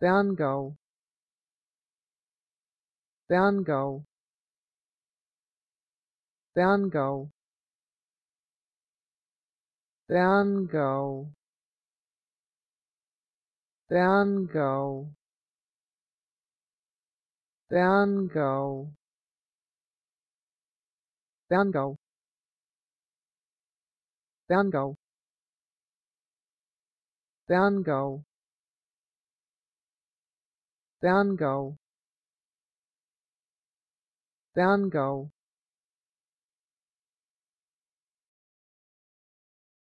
Bango. Bango. Bango. Bango. Bango. Bango. Bango. Bango. donegal go.